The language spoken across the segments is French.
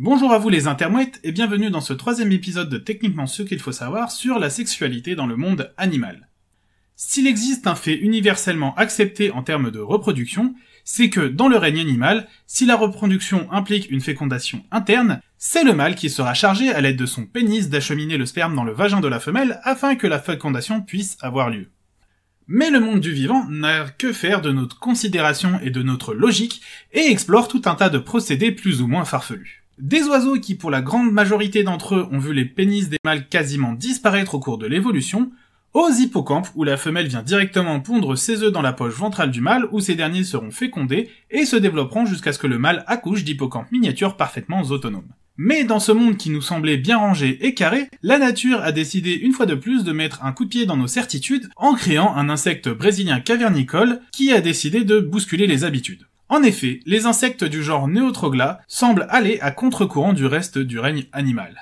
Bonjour à vous les intermouettes et bienvenue dans ce troisième épisode de Techniquement ce qu'il faut savoir sur la sexualité dans le monde animal. S'il existe un fait universellement accepté en termes de reproduction, c'est que dans le règne animal, si la reproduction implique une fécondation interne, c'est le mâle qui sera chargé à l'aide de son pénis d'acheminer le sperme dans le vagin de la femelle afin que la fécondation puisse avoir lieu. Mais le monde du vivant n'a que faire de notre considération et de notre logique et explore tout un tas de procédés plus ou moins farfelus. Des oiseaux qui, pour la grande majorité d'entre eux, ont vu les pénis des mâles quasiment disparaître au cours de l'évolution, aux hippocampes où la femelle vient directement pondre ses œufs dans la poche ventrale du mâle où ces derniers seront fécondés et se développeront jusqu'à ce que le mâle accouche d'hippocampes miniatures parfaitement autonomes. Mais dans ce monde qui nous semblait bien rangé et carré, la nature a décidé une fois de plus de mettre un coup de pied dans nos certitudes en créant un insecte brésilien cavernicole qui a décidé de bousculer les habitudes. En effet, les insectes du genre Neotrogla semblent aller à contre-courant du reste du règne animal.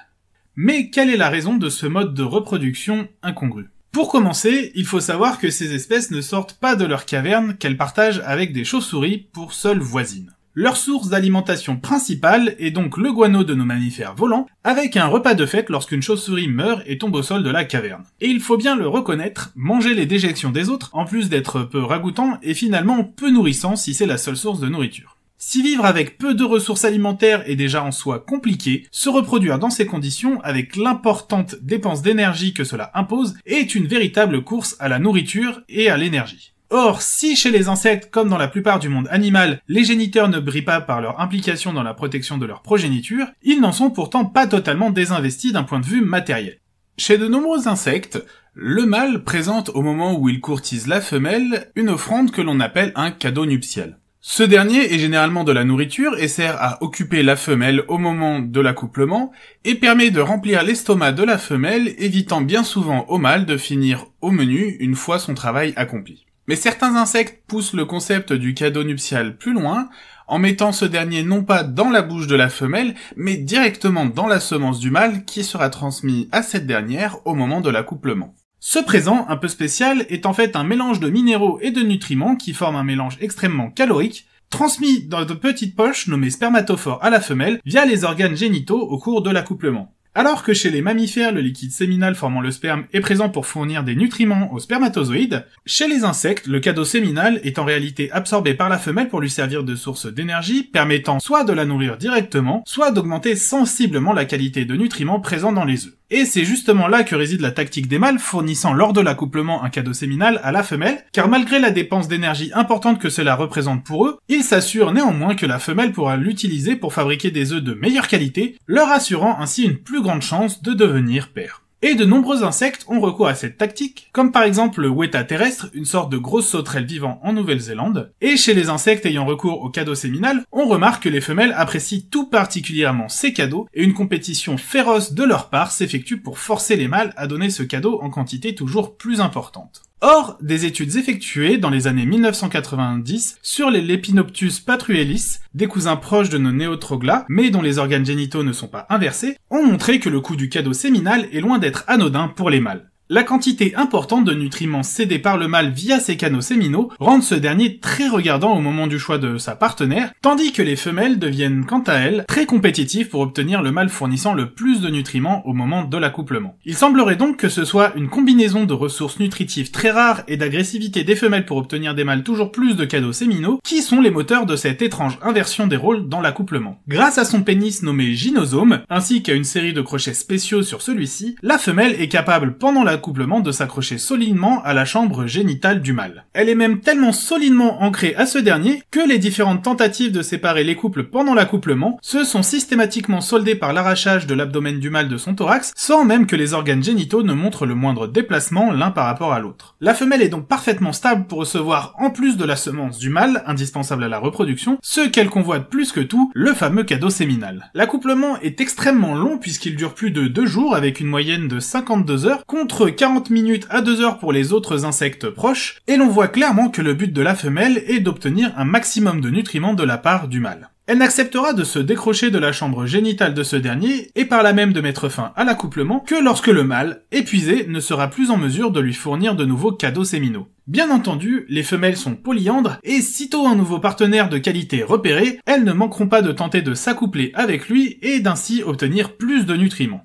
Mais quelle est la raison de ce mode de reproduction incongru Pour commencer, il faut savoir que ces espèces ne sortent pas de leur cavernes qu'elles partagent avec des chauves-souris pour seules voisines. Leur source d'alimentation principale est donc le guano de nos mammifères volants, avec un repas de fête lorsqu'une chauve-souris meurt et tombe au sol de la caverne. Et il faut bien le reconnaître, manger les déjections des autres, en plus d'être peu ragoûtant, et finalement peu nourrissant si c'est la seule source de nourriture. Si vivre avec peu de ressources alimentaires est déjà en soi compliqué, se reproduire dans ces conditions avec l'importante dépense d'énergie que cela impose est une véritable course à la nourriture et à l'énergie. Or, si chez les insectes, comme dans la plupart du monde animal, les géniteurs ne brillent pas par leur implication dans la protection de leur progéniture, ils n'en sont pourtant pas totalement désinvestis d'un point de vue matériel. Chez de nombreux insectes, le mâle présente au moment où il courtise la femelle une offrande que l'on appelle un cadeau nuptial. Ce dernier est généralement de la nourriture et sert à occuper la femelle au moment de l'accouplement et permet de remplir l'estomac de la femelle évitant bien souvent au mâle de finir au menu une fois son travail accompli. Mais certains insectes poussent le concept du cadeau nuptial plus loin, en mettant ce dernier non pas dans la bouche de la femelle, mais directement dans la semence du mâle qui sera transmis à cette dernière au moment de l'accouplement. Ce présent, un peu spécial, est en fait un mélange de minéraux et de nutriments qui forme un mélange extrêmement calorique, transmis dans de petites poches nommées spermatophores à la femelle via les organes génitaux au cours de l'accouplement. Alors que chez les mammifères, le liquide séminal formant le sperme est présent pour fournir des nutriments aux spermatozoïdes, chez les insectes, le cadeau séminal est en réalité absorbé par la femelle pour lui servir de source d'énergie, permettant soit de la nourrir directement, soit d'augmenter sensiblement la qualité de nutriments présents dans les œufs. Et c'est justement là que réside la tactique des mâles fournissant lors de l'accouplement un cadeau séminal à la femelle, car malgré la dépense d'énergie importante que cela représente pour eux, ils s'assurent néanmoins que la femelle pourra l'utiliser pour fabriquer des œufs de meilleure qualité, leur assurant ainsi une plus grande chance de devenir père et de nombreux insectes ont recours à cette tactique, comme par exemple le weta terrestre, une sorte de grosse sauterelle vivant en Nouvelle-Zélande, et chez les insectes ayant recours au cadeau séminal, on remarque que les femelles apprécient tout particulièrement ces cadeaux, et une compétition féroce de leur part s'effectue pour forcer les mâles à donner ce cadeau en quantité toujours plus importante. Or, des études effectuées dans les années 1990 sur les Lepinoptus patruellis, des cousins proches de nos Néotroglas, mais dont les organes génitaux ne sont pas inversés, ont montré que le coût du cadeau séminal est loin d'être anodin pour les mâles. La quantité importante de nutriments cédés par le mâle via ses canaux séminaux rendent ce dernier très regardant au moment du choix de sa partenaire, tandis que les femelles deviennent quant à elles très compétitives pour obtenir le mâle fournissant le plus de nutriments au moment de l'accouplement. Il semblerait donc que ce soit une combinaison de ressources nutritives très rares et d'agressivité des femelles pour obtenir des mâles toujours plus de cadeaux séminaux qui sont les moteurs de cette étrange inversion des rôles dans l'accouplement. Grâce à son pénis nommé gynosome, ainsi qu'à une série de crochets spéciaux sur celui-ci, la femelle est capable pendant la accouplement de s'accrocher solidement à la chambre génitale du mâle. Elle est même tellement solidement ancrée à ce dernier que les différentes tentatives de séparer les couples pendant l'accouplement se sont systématiquement soldées par l'arrachage de l'abdomen du mâle de son thorax sans même que les organes génitaux ne montrent le moindre déplacement l'un par rapport à l'autre. La femelle est donc parfaitement stable pour recevoir en plus de la semence du mâle, indispensable à la reproduction, ce qu'elle convoite plus que tout, le fameux cadeau séminal. L'accouplement est extrêmement long puisqu'il dure plus de deux jours avec une moyenne de 52 heures contre 40 minutes à 2 heures pour les autres insectes proches, et l'on voit clairement que le but de la femelle est d'obtenir un maximum de nutriments de la part du mâle. Elle n'acceptera de se décrocher de la chambre génitale de ce dernier et par là même de mettre fin à l'accouplement que lorsque le mâle, épuisé, ne sera plus en mesure de lui fournir de nouveaux cadeaux séminaux. Bien entendu, les femelles sont polyandres et sitôt un nouveau partenaire de qualité repéré, elles ne manqueront pas de tenter de s'accoupler avec lui et d'ainsi obtenir plus de nutriments.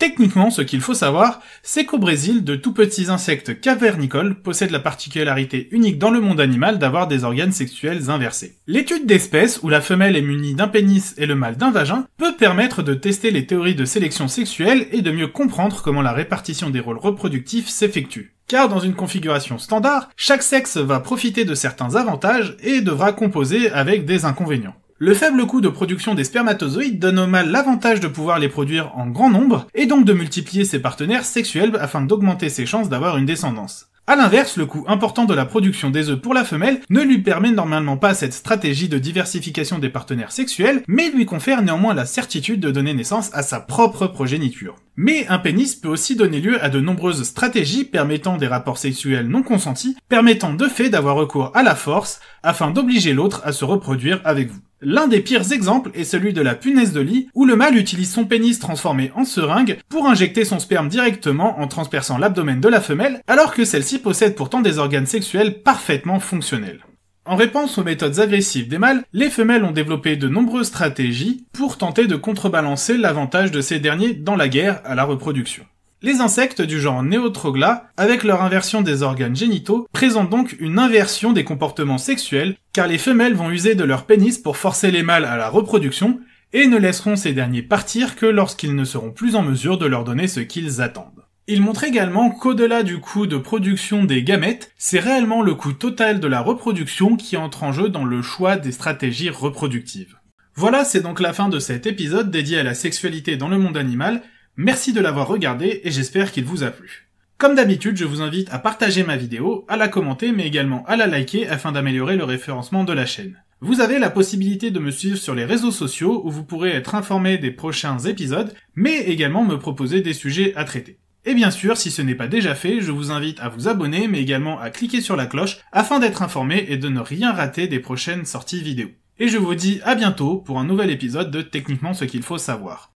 Techniquement, ce qu'il faut savoir, c'est qu'au Brésil, de tout petits insectes cavernicoles possèdent la particularité unique dans le monde animal d'avoir des organes sexuels inversés. L'étude d'espèces, où la femelle est munie d'un pénis et le mâle d'un vagin, peut permettre de tester les théories de sélection sexuelle et de mieux comprendre comment la répartition des rôles reproductifs s'effectue car dans une configuration standard, chaque sexe va profiter de certains avantages et devra composer avec des inconvénients. Le faible coût de production des spermatozoïdes donne au mâle l'avantage de pouvoir les produire en grand nombre et donc de multiplier ses partenaires sexuels afin d'augmenter ses chances d'avoir une descendance. A l'inverse, le coût important de la production des œufs pour la femelle ne lui permet normalement pas cette stratégie de diversification des partenaires sexuels, mais lui confère néanmoins la certitude de donner naissance à sa propre progéniture. Mais un pénis peut aussi donner lieu à de nombreuses stratégies permettant des rapports sexuels non consentis, permettant de fait d'avoir recours à la force afin d'obliger l'autre à se reproduire avec vous. L'un des pires exemples est celui de la punaise de lit, où le mâle utilise son pénis transformé en seringue pour injecter son sperme directement en transperçant l'abdomen de la femelle, alors que celle-ci possède pourtant des organes sexuels parfaitement fonctionnels. En réponse aux méthodes agressives des mâles, les femelles ont développé de nombreuses stratégies pour tenter de contrebalancer l'avantage de ces derniers dans la guerre à la reproduction. Les insectes du genre Neotrogla, avec leur inversion des organes génitaux, présentent donc une inversion des comportements sexuels car les femelles vont user de leur pénis pour forcer les mâles à la reproduction et ne laisseront ces derniers partir que lorsqu'ils ne seront plus en mesure de leur donner ce qu'ils attendent. Il montre également qu'au-delà du coût de production des gamètes, c'est réellement le coût total de la reproduction qui entre en jeu dans le choix des stratégies reproductives. Voilà, c'est donc la fin de cet épisode dédié à la sexualité dans le monde animal. Merci de l'avoir regardé et j'espère qu'il vous a plu. Comme d'habitude, je vous invite à partager ma vidéo, à la commenter, mais également à la liker afin d'améliorer le référencement de la chaîne. Vous avez la possibilité de me suivre sur les réseaux sociaux où vous pourrez être informé des prochains épisodes, mais également me proposer des sujets à traiter. Et bien sûr, si ce n'est pas déjà fait, je vous invite à vous abonner, mais également à cliquer sur la cloche afin d'être informé et de ne rien rater des prochaines sorties vidéo. Et je vous dis à bientôt pour un nouvel épisode de Techniquement ce qu'il faut savoir.